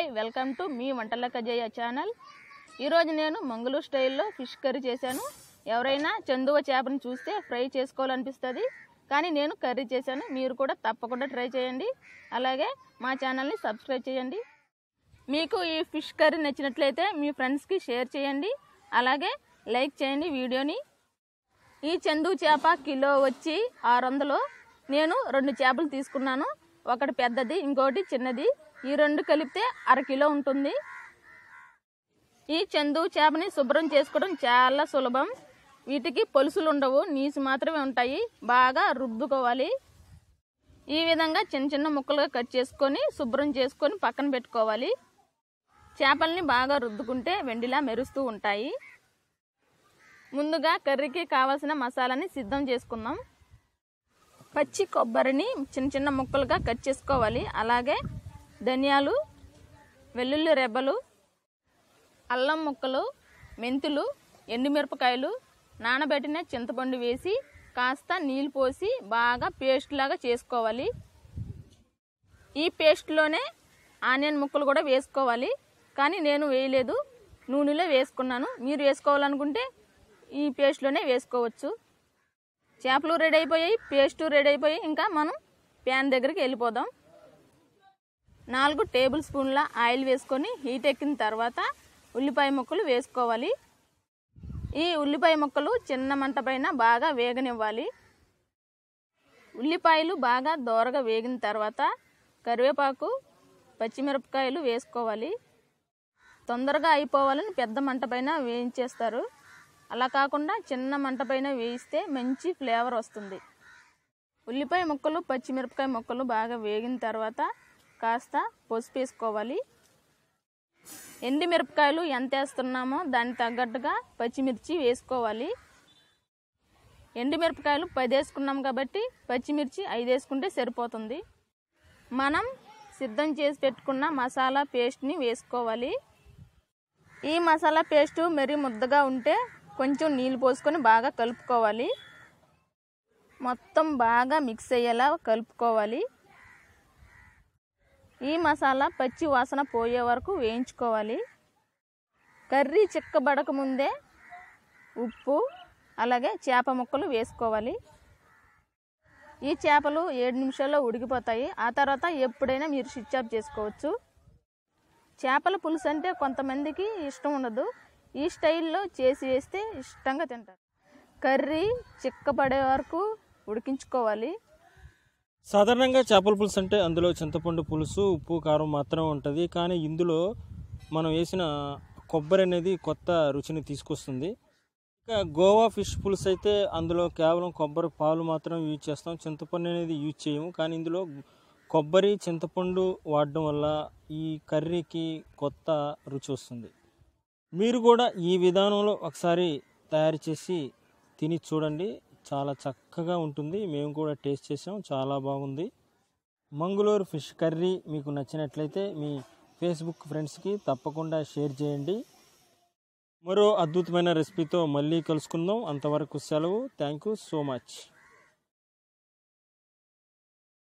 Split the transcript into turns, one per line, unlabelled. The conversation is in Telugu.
హాయ్ వెల్కమ్ టు మీ వంటల కజయ్య ఛానల్ ఈరోజు నేను మంగళూరు స్టైల్లో ఫిష్ కర్రీ చేశాను ఎవరైనా చందువ చేపను చూస్తే ఫ్రై చేసుకోవాలనిపిస్తుంది కానీ నేను కర్రీ చేశాను మీరు కూడా తప్పకుండా ట్రై చేయండి అలాగే మా ఛానల్ని సబ్స్క్రైబ్ చేయండి మీకు ఈ ఫిష్ కర్రీ నచ్చినట్లయితే మీ ఫ్రెండ్స్కి షేర్ చేయండి అలాగే లైక్ చేయండి వీడియోని ఈ చందు చేప కిలో వచ్చి ఆరు నేను రెండు చేపలు తీసుకున్నాను ఒకటి పెద్దది ఇంకోటి చిన్నది ఈ రెండు కలిపితే అరకిలో ఉంటుంది ఈ చందు చేపని శుభ్రం చేసుకోవడం చాలా సులభం వీటికి పొలుసులు ఉండవు నీసు మాత్రమే ఉంటాయి బాగా రుద్దుకోవాలి ఈ విధంగా చిన్న చిన్న ముక్కలుగా కట్ చేసుకొని శుభ్రం చేసుకొని పక్కన పెట్టుకోవాలి చేపల్ని బాగా రుద్దుకుంటే వెండిలా మెరుస్తూ ఉంటాయి ముందుగా కర్రీకి కావాల్సిన మసాలాని సిద్ధం చేసుకుందాం పచ్చి కొబ్బరిని చిన్న చిన్న ముక్కలుగా కట్ చేసుకోవాలి అలాగే ధనియాలు వెల్లుల్లి రెబ్బలు అల్లం ముక్కలు మెంతులు ఎండుమిరపకాయలు నానబెట్టిన చింతపండు వేసి కాస్త నీళ్ళు పోసి బాగా పేస్ట్ లాగా చేసుకోవాలి ఈ పేస్ట్లోనే ఆనియన్ ముక్కలు కూడా వేసుకోవాలి కానీ నేను వేయలేదు నూనెలో వేసుకున్నాను మీరు వేసుకోవాలనుకుంటే ఈ పేస్ట్లోనే వేసుకోవచ్చు చేపలు రెడీ అయిపోయాయి పేస్టు రెడీ అయిపోయి ఇంకా మనం ప్యాన్ దగ్గరికి వెళ్ళిపోదాం నాలుగు టేబుల్ స్పూన్ల ఆయిల్ వేసుకొని హీట్ ఎక్కిన తర్వాత ఉల్లిపాయ ముక్కలు వేసుకోవాలి ఈ ఉల్లిపాయ ముక్కలు చిన్న మంట పైన బాగా వేగనివ్వాలి ఉల్లిపాయలు బాగా దోరగా వేగిన తర్వాత కరివేపాకు పచ్చిమిరపకాయలు వేసుకోవాలి తొందరగా అయిపోవాలని పెద్ద మంట పైన వేయించేస్తారు అలా కాకుండా చిన్న మంట పైన వేయిస్తే మంచి ఫ్లేవర్ వస్తుంది ఉల్లిపాయ ముక్కలు పచ్చిమిరపకాయ ముక్కలు బాగా వేగిన తర్వాత కాస్త పసుపు వేసుకోవాలి ఎండి మిరపకాయలు ఎంత వేస్తున్నామో దానికి తగ్గట్టుగా పచ్చిమిర్చి వేసుకోవాలి ఎండి మిరపకాయలు పది వేసుకున్నాం కాబట్టి పచ్చిమిర్చి ఐదు వేసుకుంటే సరిపోతుంది మనం సిద్ధం చేసి పెట్టుకున్న మసాలా పేస్ట్ని వేసుకోవాలి ఈ మసాలా పేస్టు మరీ ముద్దగా ఉంటే కొంచెం నీళ్ళు పోసుకొని బాగా కలుపుకోవాలి మొత్తం బాగా మిక్స్ అయ్యేలా కలుపుకోవాలి ఈ మసాలా పచ్చి వాసన పోయే వరకు వేయించుకోవాలి కర్రీ చిక్కబడక ముందే ఉప్పు అలాగే చేప ముక్కలు వేసుకోవాలి ఈ చేపలు ఏడు నిమిషాల్లో ఉడికిపోతాయి ఆ తర్వాత ఎప్పుడైనా మీరు స్విచ్ ఆఫ్ చేసుకోవచ్చు చేపల పులుసు అంటే కొంతమందికి ఇష్టం ఉండదు ఈ స్టైల్లో చేసి వేస్తే ఇష్టంగా తింటారు కర్రీ చిక్కబడే వరకు ఉడికించుకోవాలి
సాధారణంగా చేపల పులుసు అంటే అందులో చింతపండు పులుసు ఉప్పు కారం మాత్రమే ఉంటుంది కానీ ఇందులో మనం వేసిన కొబ్బరి అనేది కొత్త రుచిని తీసుకొస్తుంది ఇంకా గోవా ఫిష్ పులుసు అయితే అందులో కేవలం కొబ్బరి పాలు మాత్రం యూజ్ చేస్తాం చింతపండు అనేది యూజ్ చేయము కానీ ఇందులో కొబ్బరి చింతపండు వాడడం వల్ల ఈ కర్రీకి కొత్త రుచి వస్తుంది మీరు కూడా ఈ విధానంలో ఒకసారి తయారు చేసి తిని చూడండి చాలా చక్కగా ఉంటుంది మేము కూడా టేస్ట్ చేసాం చాలా బాగుంది మంగళూరు ఫిష్ కర్రీ మీకు నచ్చినట్లయితే మీ ఫేస్బుక్ ఫ్రెండ్స్కి తప్పకుండా షేర్ చేయండి మరో అద్భుతమైన రెసిపీతో మళ్ళీ కలుసుకుందాం అంతవరకు సెలవు థ్యాంక్ యూ సో మచ్